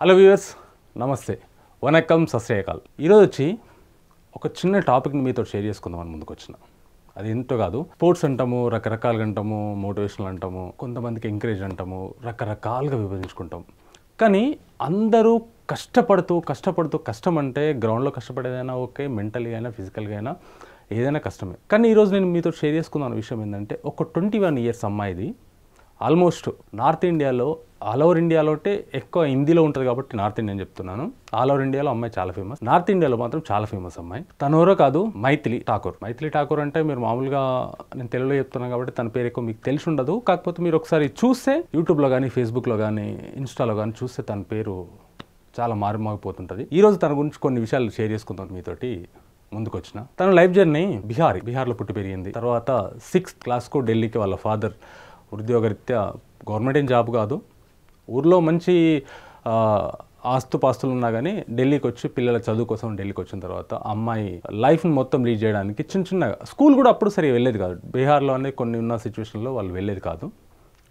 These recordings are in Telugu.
హలో వ్యూవర్స్ నమస్తే వనకం సశ్రేయకాల్ ఈరోజు వచ్చి ఒక చిన్న టాపిక్ని మీతో షేర్ చేసుకుందామని ముందుకు వచ్చిన అది ఎంతో కాదు స్పోర్ట్స్ అంటాము రకరకాలుగా అంటాము మోటివేషనల్ అంటాము కొంతమందికి ఎంకరేజ్ అంటాము రకరకాలుగా విభజించుకుంటాం కానీ అందరూ కష్టపడుతూ కష్టపడుతూ కష్టం అంటే గ్రౌండ్లో కష్టపడేదైనా ఓకే మెంటల్గా అయినా ఫిజికల్గా అయినా ఏదైనా కష్టమే కానీ ఈరోజు నేను మీతో షేర్ చేసుకున్న విషయం ఏంటంటే ఒక ట్వంటీ వన్ ఇయర్స్ అమ్మాయిది ఆల్మోస్ట్ నార్త్ ఇండియాలో ఆల్ ఓవర్ ఇండియాలో అంటే ఎక్కువ హిందీలో ఉంటుంది కాబట్టి నార్త్ ఇండియన్ చెప్తున్నాను ఆల్ ఓవర్ ఇండియాలో అమ్మాయి చాలా ఫేమస్ నార్త్ ఇండియాలో మాత్రం చాలా ఫేమస్ అమ్మాయి తనవరో కాదు మైథిలి ఠాకూర్ మైథిలి ఠాకూర్ అంటే మీరు మామూలుగా నేను తెలుగులో చెప్తున్నాను కాబట్టి తన పేరు ఎక్కువ మీకు తెలిసి ఉండదు కాకపోతే మీరు ఒకసారి చూస్తే యూట్యూబ్లో కానీ ఫేస్బుక్లో కానీ ఇన్స్టాలో కానీ చూస్తే తన పేరు చాలా మారుమోగిపోతుంటుంది ఈరోజు తన గురించి కొన్ని విషయాలు షేర్ చేసుకుందాం మీతోటి ముందుకొచ్చిన తన లైఫ్ జర్నీ బీహార్ బీహార్లో పుట్టి పెరిగింది తర్వాత సిక్స్త్ క్లాస్కు ఢిల్లీకి వాళ్ళ ఫాదర్ ఉద్యోగరీత్యా గవర్నమెంట్ ఏం జాబ్ కాదు ఊర్లో మంచి ఆస్తుపాస్తులు ఉన్నా కానీ ఢిల్లీకి వచ్చి పిల్లల చదువు కోసం ఢిల్లీకి వచ్చిన తర్వాత అమ్మాయి లైఫ్ని మొత్తం లీడ్ చేయడానికి చిన్న చిన్నగా స్కూల్ కూడా అప్పుడు సరే వెళ్ళేది కాదు బీహార్లో అనే కొన్ని ఉన్న సిచ్యువేషన్లో వాళ్ళు వెళ్ళేది కాదు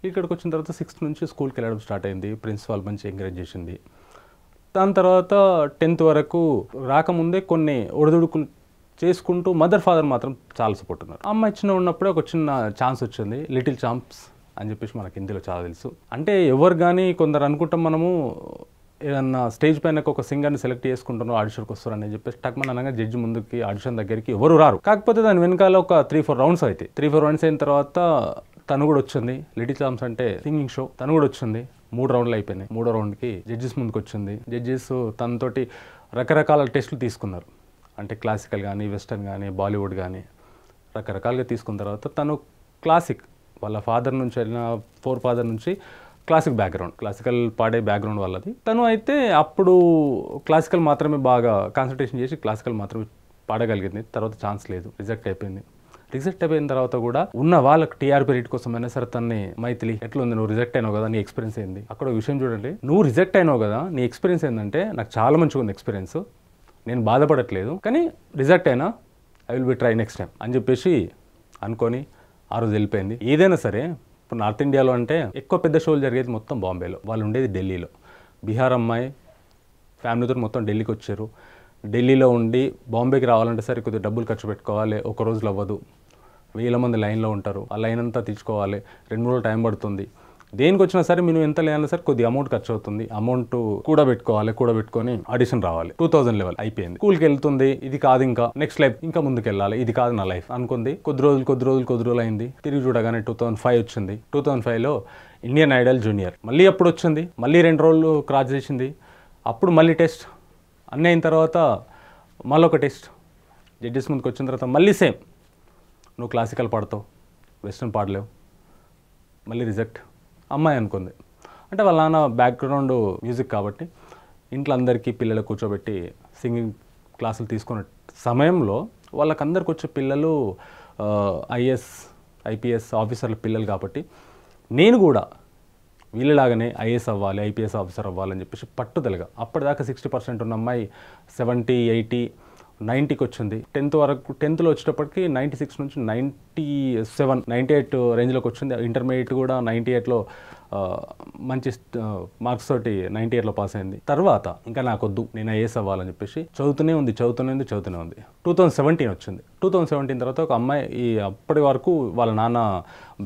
ఇక్కడికి వచ్చిన తర్వాత సిక్స్త్ నుంచి స్కూల్కి వెళ్ళడం స్టార్ట్ అయింది ప్రిన్సిపాల్ మంచి ఎంకరేజ్ చేసింది దాని తర్వాత టెన్త్ వరకు రాకముందే కొన్ని ఒడిదుడుకులు చేసుకుంటూ మదర్ ఫాదర్ మాత్రం చాలా సపోర్ట్ ఉన్నారు అమ్మాయి చిన్న ఉన్నప్పుడే ఒక చిన్న ఛాన్స్ వచ్చింది లిటిల్ ఛాంప్స్ అని చెప్పేసి మనకి హిందీలో చాలా తెలుసు అంటే ఎవరు కానీ కొందరు అనుకుంటాం మనము ఏదన్నా స్టేజ్ పైన ఒక సింగర్ని సెలెక్ట్ చేసుకుంటాను ఆడిషన్కి వస్తారు అని చెప్పేసి టక్ మన అనగా జడ్జి ముందుకి ఆడిషన్ దగ్గరికి ఎవరు రారు కాకపోతే దాని వెనకాల ఒక త్రీ ఫోర్ రౌండ్స్ అయితే త్రీ ఫోర్ రౌండ్స్ అయిన తర్వాత తను కూడా వచ్చింది లిటిల్ ఛాంప్స్ అంటే సింగింగ్ షో తను కూడా వచ్చింది మూడు రౌండ్లు అయిపోయినాయి మూడో రౌండ్కి జడ్జెస్ ముందుకు వచ్చింది జడ్జెస్ తనతోటి రకరకాల టెస్టులు తీసుకున్నారు అంటే క్లాసికల్ కానీ వెస్టర్న్ కానీ బాలీవుడ్ కానీ రకరకాలుగా తీసుకున్న తర్వాత తను క్లాసిక్ వాళ్ళ ఫాదర్ నుంచి వెళ్ళిన ఫోర్ ఫాదర్ నుంచి క్లాసిక్ బ్యాక్గ్రౌండ్ క్లాసికల్ పాడే బ్యాక్గ్రౌండ్ వాళ్ళది తను అయితే అప్పుడు క్లాసికల్ మాత్రమే బాగా కాన్సన్ట్రేషన్ చేసి క్లాసికల్ మాత్రమే పాడగలిగింది తర్వాత ఛాన్స్ లేదు రిజెక్ట్ అయిపోయింది రిజెక్ట్ అయిపోయిన తర్వాత కూడా ఉన్న వాళ్ళకి టీఆర్పీ రేట్ కోసం అయినా సరే తన్ని మైథిలి ఎట్లా ఉంది నువ్వు రిజెక్ట్ అయినావు కదా నీ ఎక్స్పీరియన్స్ ఏంది అక్కడ విషయం చూడండి నువ్వు రిజెక్ట్ అయినావు కదా నీ ఎక్స్పీరియన్స్ ఏంటంటే నాకు చాలా మంచిగా ఉంది ఎక్స్పీరియన్స్ నేను బాధపడట్లేదు కానీ రిజెక్ట్ అయినా I will be try next time అని చెప్పేసి అనుకొని ఆ రోజు వెళ్ళిపోయింది ఏదైనా సరే ఇప్పుడు నార్త్ ఇండియాలో అంటే ఎక్కువ పెద్ద షోలు జరిగేది మొత్తం బాంబేలో వాళ్ళు ఉండేది ఢిల్లీలో బీహార్ అమ్మాయి ఫ్యామిలీతో మొత్తం ఢిల్లీకి వచ్చారు ఢిల్లీలో ఉండి బాంబేకి రావాలంటే సరే కొద్దిగా డబ్బులు ఖర్చు పెట్టుకోవాలి ఒక రోజులో అవ్వదు వేల మంది లైన్లో ఉంటారు ఆ లైన్ అంతా తీసుకోవాలి రెండు మూడు టైం పడుతుంది దేనికి వచ్చినా సరే మీరు ఎంత లేదన్నా సరే కొద్ది అమౌంట్ ఖర్చు అవుతుంది అమౌంట్ కూడా పెట్టుకోవాలి కూడా పెట్టుకొని ఆడిషన్ రావాలి టూ థౌసండ్ లెవెల్ అయిపోయింది స్కూల్కి వెళ్తుంది ఇది కాదు ఇంకా నెక్స్ట్ లైఫ్ ఇంకా ముందుకు వెళ్ళాలి ఇది కాదు నా లైఫ్ అనుకుంది కొద్ది రోజులు కొద్ది రోజులు కొద్ది రోజులు అయింది తిరిగి చూడగానే టూ థౌసండ్ ఫైవ్ వచ్చింది టూ థౌసండ్ ఫైవ్లో ఇండియన్ ఐడల్ జూనియర్ మళ్ళీ అప్పుడు వచ్చింది మళ్ళీ రెండు రోజులు క్రాస్ చేసింది అప్పుడు మళ్ళీ టెస్ట్ అన్నీ అయిన తర్వాత మళ్ళొక ఒక టెస్ట్ జడ్జెస్ ముందుకు వచ్చిన తర్వాత మళ్ళీ సేమ్ నువ్వు క్లాసికల్ పాడతావు వెస్ట్రన్ పాడలేవు మళ్ళీ రిజెక్ట్ అమ్మాయి అనుకుంది అంటే వాళ్ళ నాన్న బ్యాక్గ్రౌండ్ మ్యూజిక్ కాబట్టి ఇంట్లో అందరికీ పిల్లలు కూర్చోబెట్టి సింగింగ్ క్లాసులు తీసుకున్న సమయంలో వాళ్ళకందరికి వచ్చే పిల్లలు ఐఎస్ ఐపీఎస్ ఆఫీసర్ల పిల్లలు కాబట్టి నేను కూడా వీళ్ళలాగానే ఐఏఎస్ అవ్వాలి ఐపీఎస్ ఆఫీసర్ అవ్వాలని చెప్పేసి పట్టుదలగా అప్పటిదాకా సిక్స్టీ పర్సెంట్ ఉన్న అమ్మాయి సెవెంటీ ఎయిటీ నైంటీకి వచ్చింది టెన్త్ వరకు టెన్త్లో వచ్చేటప్పటికి నైంటీ సిక్స్ నుంచి నైంటీ సెవెన్ నైంటీ ఎయిట్ రేంజ్లోకి వచ్చింది ఇంటర్మీడియట్ కూడా నైంటీ ఎయిట్లో మంచి మార్క్స్ తోటి నైన్టీ ఇయర్లో పాస్ అయింది తర్వాత ఇంకా నాకు వద్దు నేను ఐఏఎస్ అవ్వాలని చెప్పేసి చదువుతూనే ఉంది చదువుతూనే ఉంది చదువుతూనే ఉంది టూ థౌజండ్ సెవెంటీన్ వచ్చింది టూ థౌజండ్ సెవెంటీన్ తర్వాత ఒక అమ్మాయి ఈ అప్పటి వరకు వాళ్ళ నాన్న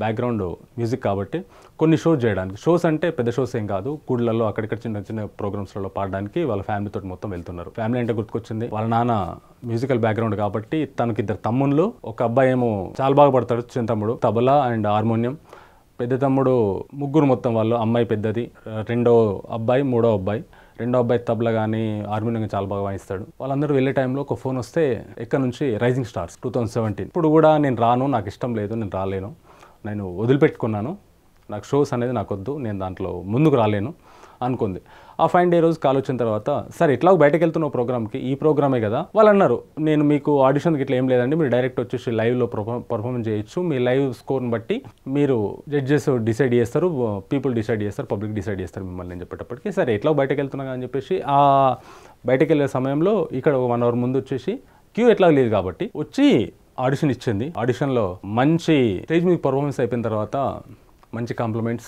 బ్యాక్గ్రౌండ్ మ్యూజిక్ కాబట్టి కొన్ని షోస్ చేయడానికి షోస్ అంటే పెద్ద షోస్ ఏం కాదు కూడలలో అక్కడిక్కడ చిన్న చిన్న ప్రోగ్రామ్స్లలో పాడడానికి వాళ్ళ ఫ్యామిలీతో మొత్తం వెళ్తున్నారు ఫ్యామిలీ అంటే గుర్తుకొచ్చింది వాళ్ళ నాన్న మ్యూజికల్ బ్యాక్గ్రౌండ్ కాబట్టి తనకిద్దరు తమ్ముళ్ళు ఒక అబ్బాయి ఏమో చాలా బాగా పడతాడు చిన్న తమ్ముడు తబలా అండ్ హార్మోనియం పెద్ద తమ్ముడు ముగ్గురు మొత్తం వాళ్ళు అమ్మాయి పెద్దది రెండో అబ్బాయి మూడో అబ్బాయి రెండో అబ్బాయి తబలా కానీ హార్మోనియం చాలా బాగా వాయిస్తాడు వాళ్ళందరూ వెళ్ళే టైంలో ఒక ఫోన్ వస్తే ఎక్కడి నుంచి rising stars two thousand seventeen ఇప్పుడు కూడా నేను రాను నాకు ఇష్టం లేదు నేను రాలేను నేను వదిలిపెట్టుకున్నాను నాకు షోస్ అనేది నాకు వద్దు నేను దాంట్లో ముందుకు రాలేను అనుకుంది ఆ ఫైన్ డే రోజు కాల్ వచ్చిన తర్వాత సరే ఇట్లా బయటకు వెళ్తున్నావు ప్రోగ్రామ్కి ఈ ప్రోగ్రామే కదా వాళ్ళు అన్నారు నేను మీకు ఆడిషన్కి ఇట్లా ఏం లేదండి మీరు డైరెక్ట్ వచ్చేసి లైవ్లో పర్ఫార్మెన్స్ చేయొచ్చు మీ లైవ్ స్కోర్ని బట్టి మీరు జడ్జెస్ డిసైడ్ చేస్తారు పీపుల్ డిసైడ్ చేస్తారు పబ్లిక్ డిసైడ్ చేస్తారు మిమ్మల్ని అని చెప్పేటప్పటికి సరే ఎట్లా బయటకు వెళ్తున్నా అని చెప్పేసి ఆ బయటకు వెళ్ళే సమయంలో ఇక్కడ వన్ అవర్ ముందు వచ్చేసి క్యూ ఎట్లా లేదు కాబట్టి వచ్చి ఆడిషన్ ఇచ్చింది ఆడిషన్లో మంచి స్టేజ్ మీకు పర్ఫార్మెన్స్ అయిపోయిన తర్వాత మంచి కాంప్లిమెంట్స్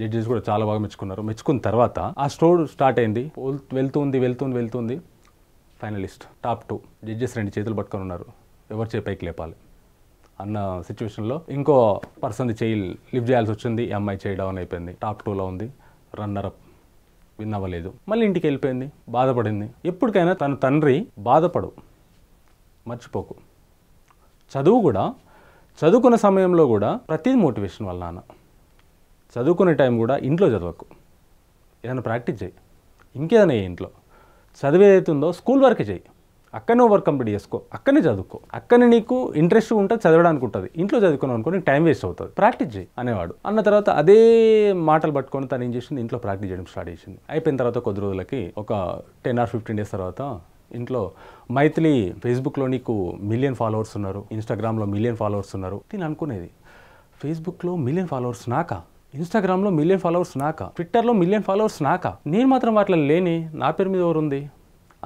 జడ్జెస్ కూడా చాలా బాగా మెచ్చుకున్నారు మెచ్చుకున్న తర్వాత ఆ స్టోర్ స్టార్ట్ అయింది వెళ్తుంది వెళ్తుంది వెళ్తుంది ఫైనలిస్ట్ టాప్ టూ జడ్జెస్ రెండు చేతులు పట్టుకొని ఉన్నారు ఎవరు చే పైకి లేపాలి అన్న సిచ్యువేషన్లో ఇంకో పర్సన్ చేయి లిఫ్ట్ చేయాల్సి వచ్చింది ఈ అమ్మాయి చేయడం అయిపోయింది టాప్ టూలో ఉంది రన్నర్ అప్ విన్ అవ్వలేదు మళ్ళీ ఇంటికి వెళ్ళిపోయింది బాధపడింది ఎప్పటికైనా తన తండ్రి బాధపడు మర్చిపోకు చదువు కూడా చదువుకున్న సమయంలో కూడా ప్రతి మోటివేషన్ వాళ్ళ నాన్న చదువుకునే టైం కూడా ఇంట్లో చదవకు ఏదైనా ప్రాక్టీస్ చేయి ఇంకేదైనా ఇంట్లో చదివి ఏదైతే ఉందో స్కూల్ వర్క్ చేయి అక్కడనే వర్క్ కంప్లీట్ చేసుకో అక్కడనే చదువుకో అక్కడనే నీకు ఇంట్రెస్ట్ ఉంటుంది చదవడానికి ఉంటుంది ఇంట్లో చదువుకున్నావు అనుకో నీకు టైం వేస్ట్ అవుతుంది ప్రాక్టీస్ చేయి అనేవాడు అన్న తర్వాత అదే మాటలు పట్టుకొని తను ఏం చేసింది ఇంట్లో ప్రాక్టీస్ చేయడం స్టార్ట్ చేసింది అయిపోయిన తర్వాత కొద్ది రోజులకి ఒక టెన్ ఆర్ ఫిఫ్టీన్ డేస్ తర్వాత ఇంట్లో మైథిలి ఫేస్బుక్లో నీకు మిలియన్ ఫాలోవర్స్ ఉన్నారు ఇన్స్టాగ్రామ్లో మిలియన్ ఫాలోవర్స్ ఉన్నారు నేను అనుకునేది ఫేస్బుక్లో మిలియన్ ఫాలోవర్స్ నాకా లో మిలియన్ ఫాలోవర్స్ నాక ట్విట్టర్లో మిలియన్ ఫాలోవర్స్ నాక నేను మాత్రం వాటిలో లేని నా పేరు మీద ఎవరు ఉంది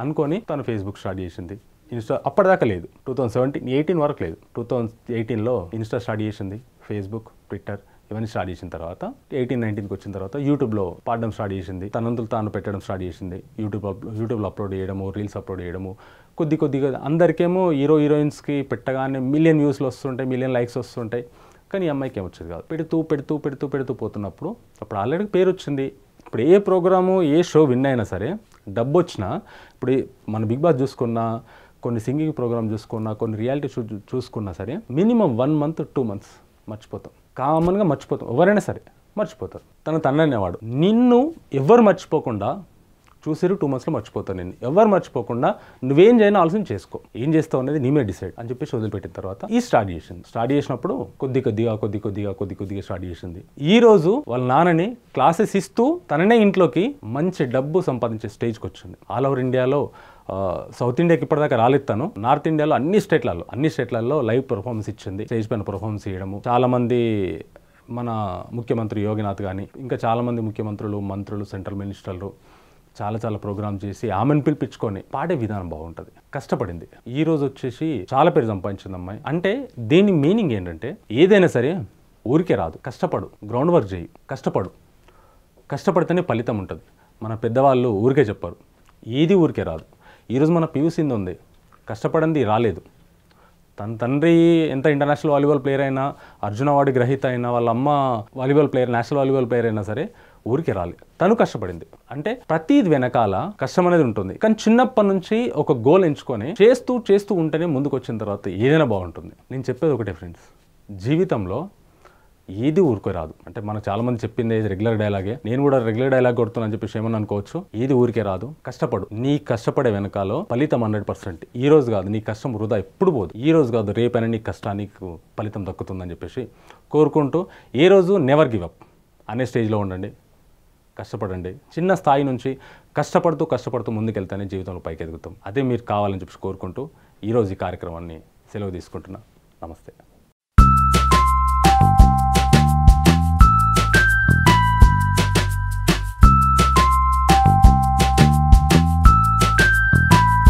అనుకొని తను ఫేస్బుక్ స్టార్ట్ చేసింది ఇన్స్టా అప్పటిదాకా లేదు టూ థౌజండ్ సెవెంటీన్ ఎయిటీన్ వరకు లేదు టూ థౌజండ్ ఎయిటీన్లో ఇన్స్టా స్టార్ట్ చేసింది ఫేస్బుక్ ట్విట్టర్ ఇవన్నీ స్టార్ట్ చేసిన తర్వాత ఎయిటీన్ నైన్టీన్కి వచ్చిన తర్వాత యూట్యూబ్లో పాడడం స్టార్ట్ చేసింది తనంతులు తాను పెట్టడం స్టార్ట్ చేసింది యూట్యూబ్ యూట్యూబ్లో అప్లోడ్ చేయడము రీల్స్ అప్లోడ్ చేయడము కొద్ది కొద్దిగా అందరికేమో హీరో హీరోయిన్స్కి పెట్టగానే మిలియన్ వ్యూస్లు వస్తుంటాయి మిలియన్ లైక్స్ వస్తుంటాయి కానీ ఈ అమ్మాయికి వచ్చేది కాదు పెడుతూ పెడుతూ పెడుతూ పెడుతూ పోతున్నప్పుడు అప్పుడు ఆల్రెడీ పేరు వచ్చింది ఇప్పుడు ఏ ప్రోగ్రాము ఏ షో విన్ అయినా సరే డబ్బు వచ్చినా ఇప్పుడు మన బిగ్ బాస్ చూసుకున్నా కొన్ని సింగింగ్ ప్రోగ్రామ్ చూసుకున్నా కొన్ని రియాలిటీ షో చూసుకున్నా సరే minimum one month two months మర్చిపోతాం కామన్గా మర్చిపోతాం ఎవరైనా సరే మర్చిపోతారు తన అనేవాడు నిన్ను ఎవరు మర్చిపోకుండా చూసిరు టూ మంత్స్లో మర్చిపోతాను నేను ఎవరు మర్చిపోకుండా నువ్వేం చేయని ఆలోచన చేసుకో ఏం చేస్తావు అనేది నీమే డిసైడ్ అని చెప్పేసి వదిలిపెట్టిన తర్వాత ఈ స్టార్ట్ చేసింది స్టార్ట్ చేసినప్పుడు కొద్ది కొద్దిగా కొద్ది కొద్దిగా కొద్ది కొద్దిగా స్టార్ట్ చేసింది ఈ రోజు వాళ్ళ నాన్నని క్లాసెస్ ఇస్తూ తననే ఇంట్లోకి మంచి డబ్బు సంపాదించే స్టేజ్కి వచ్చింది ఆల్ ఓవర్ ఇండియాలో సౌత్ ఇండియాకి ఇప్పటిదాకా రాలిస్తాను నార్త్ ఇండియాలో అన్ని స్టేట్లలో అన్ని స్టేట్లలో లైవ్ పర్ఫార్మెన్స్ ఇచ్చింది స్టేజ్ పైన పర్ఫార్మెన్స్ చేయడము చాలామంది మన ముఖ్యమంత్రి యోగినాథ్ కానీ ఇంకా చాలామంది ముఖ్యమంత్రులు మంత్రులు సెంట్రల్ మినిస్టర్లు చాలా చాలా ప్రోగ్రామ్ చేసి ఆమెను పిలిపించుకొని పాడే విధానం బాగుంటుంది కష్టపడింది ఈ రోజు వచ్చేసి చాలా పేరు సంపాదించింది అమ్మాయి అంటే దీని మీనింగ్ ఏంటంటే ఏదైనా సరే ఊరికే రాదు కష్టపడు గ్రౌండ్ వర్క్ చేయి కష్టపడు కష్టపడితేనే ఫలితం ఉంటుంది మన పెద్దవాళ్ళు ఊరికే చెప్పారు ఏది ఊరికే రాదు ఈరోజు మన పీయూసింది ఉంది కష్టపడింది రాలేదు తన తండ్రి ఎంత ఇంటర్నేషనల్ వాలీబాల్ ప్లేయర్ అయినా అర్జున అవార్డు గ్రహీత అయినా వాళ్ళ అమ్మ volleyball player national volleyball player అయినా సరే ఊరికి రాలి తను కష్టపడింది అంటే ప్రతి వెనకాల కష్టం అనేది ఉంటుంది కానీ చిన్నప్పటి నుంచి ఒక గోల్ ఎంచుకొని చేస్తూ చేస్తూ ఉంటేనే ముందుకు వచ్చిన తర్వాత ఏదైనా బాగుంటుంది నేను చెప్పేది ఒకటే ఫ్రెండ్స్ జీవితంలో ఏది ఊరికే రాదు అంటే మనకు చాలామంది చెప్పింది రెగ్యులర్ డైలాగే నేను కూడా రెగ్యులర్ డైలాగ్ కొడుతున్నా అని చెప్పేసి ఏమని అనుకోవచ్చు ఏది ఊరికే రాదు కష్టపడు నీ కష్టపడే వెనకాల ఫలితం హండ్రెడ్ పర్సెంట్ ఈ రోజు కాదు నీ కష్టం వృధా ఎప్పుడు పోదు ఈ రోజు కాదు రేపైనా నీ కష్టానికి ఫలితం దక్కుతుందని చెప్పేసి కోరుకుంటూ ఏ రోజు నెవర్ గివ్ అప్ అనే స్టేజ్లో ఉండండి కష్టపడండి చిన్న స్థాయి నుంచి కష్టపడుతూ కష్టపడుతూ ముందుకెళ్తేనే జీవితంలో పైకి ఎదుగుతాం అదే మీరు కావాలని చెప్పి కోరుకుంటూ ఈరోజు ఈ కార్యక్రమాన్ని సెలవు తీసుకుంటున్నా నమస్తే